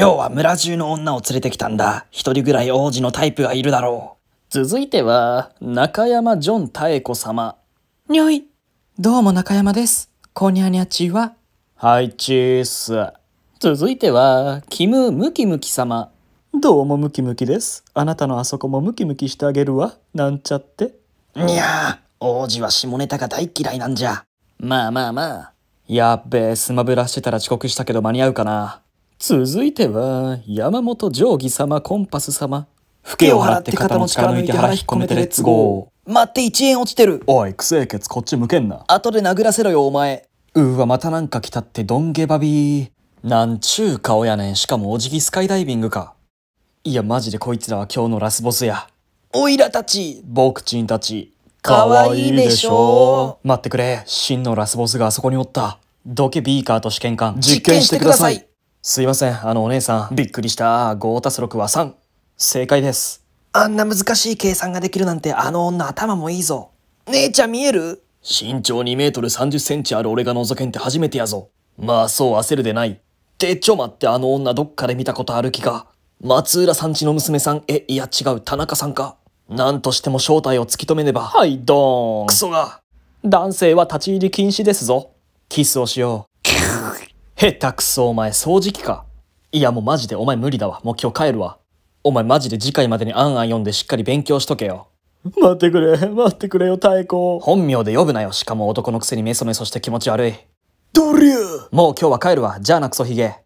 今日は村中の女を連れてきたんだ。一人ぐらい王子のタイプがいるだろう。続いては、中山ジョン妙子様。にょい。どうも中山です。こにゃにゃちは。はい、チース。続いては、キム・ムキムキ様。どうもムキムキです。あなたのあそこもムキムキしてあげるわ。なんちゃって。にゃあ、王子は下ネタが大嫌いなんじゃ。まあまあまあ。やっべえ、スマブラしてたら遅刻したけど間に合うかな。続いては、山本定規様、コンパス様。老けを払って肩の力抜いて腹引っ込めてレッツゴー。待って1円落ちてる。おい、くせえケツこっち向けんな。後で殴らせろよ、お前。うーわ、またなんか来たってどんげバビー。なんちゅう顔やねん。しかもおじぎスカイダイビングか。いや、マジでこいつらは今日のラスボスや。おいらたちボクちんたち。かわいいでしょ待ってくれ。真のラスボスがあそこにおった。どけビーカーと試験官。実験してください。すいません、あのお姉さん、びっくりした。5たす6は3。正解です。あんな難しい計算ができるなんて、あの女頭もいいぞ。姉ちゃん見える身長2メートル30センチある俺が覗けんって初めてやぞ。まあそう焦るでない。てちょ待ってあの女どっかで見たことある気が。松浦さんちの娘さん、え、いや違う、田中さんか。なんとしても正体を突き止めねば。はい、ドーン。クソが。男性は立ち入り禁止ですぞ。キスをしよう。へたくそお前掃除機か。いやもうマジでお前無理だわ。もう今日帰るわ。お前マジで次回までにあんあん読んでしっかり勉強しとけよ。待ってくれ、待ってくれよ、太鼓。本名で呼ぶなよ。しかも男のくせにメソメソして気持ち悪い。ドリューもう今日は帰るわ。じゃあなくそヒゲ。